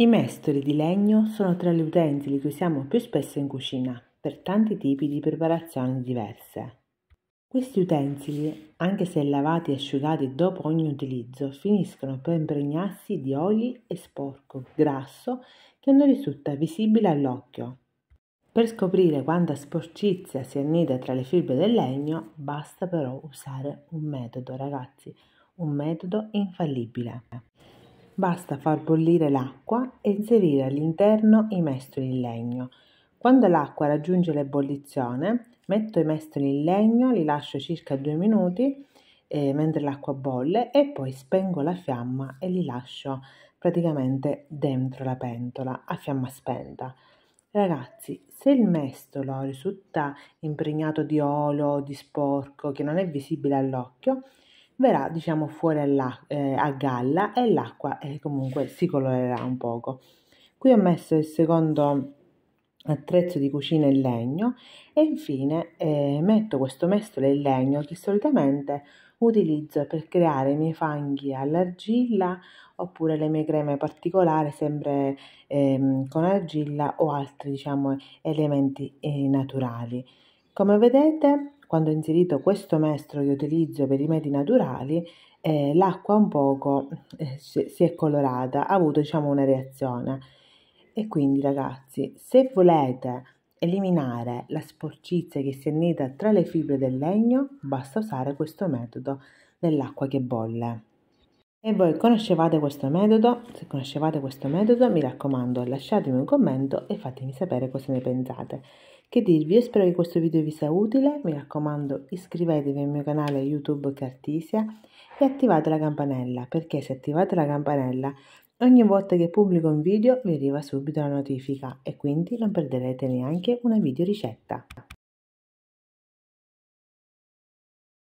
I mestoli di legno sono tra gli utensili che usiamo più spesso in cucina per tanti tipi di preparazioni diverse. Questi utensili, anche se lavati e asciugati dopo ogni utilizzo, finiscono per impregnarsi di oli e sporco grasso che non risulta visibile all'occhio. Per scoprire quanta sporcizia si annida tra le fibre del legno, basta però usare un metodo, ragazzi, un metodo infallibile. Basta far bollire l'acqua e inserire all'interno i mestoli in legno. Quando l'acqua raggiunge l'ebollizione, metto i mestoli in legno, li lascio circa due minuti eh, mentre l'acqua bolle e poi spengo la fiamma e li lascio praticamente dentro la pentola a fiamma spenta. Ragazzi, se il mestolo risulta impregnato di olio o di sporco che non è visibile all'occhio, verrà diciamo fuori eh, a galla e l'acqua eh, comunque si colorerà un poco. Qui ho messo il secondo attrezzo di cucina in legno e infine eh, metto questo mestolo in legno che solitamente utilizzo per creare i miei fanghi all'argilla oppure le mie creme particolari sempre eh, con argilla o altri diciamo elementi eh, naturali come vedete quando ho inserito questo mestro che utilizzo per i medi naturali, eh, l'acqua un poco eh, si è colorata, ha avuto diciamo una reazione. E quindi ragazzi, se volete eliminare la sporcizia che si annida tra le fibre del legno, basta usare questo metodo dell'acqua che bolle. E voi conoscevate questo metodo? Se conoscevate questo metodo mi raccomando lasciatemi un commento e fatemi sapere cosa ne pensate. Che dirvi, io spero che questo video vi sia utile, mi raccomando iscrivetevi al mio canale YouTube Cartisia e attivate la campanella perché se attivate la campanella ogni volta che pubblico un video vi arriva subito la notifica e quindi non perderete neanche una video ricetta.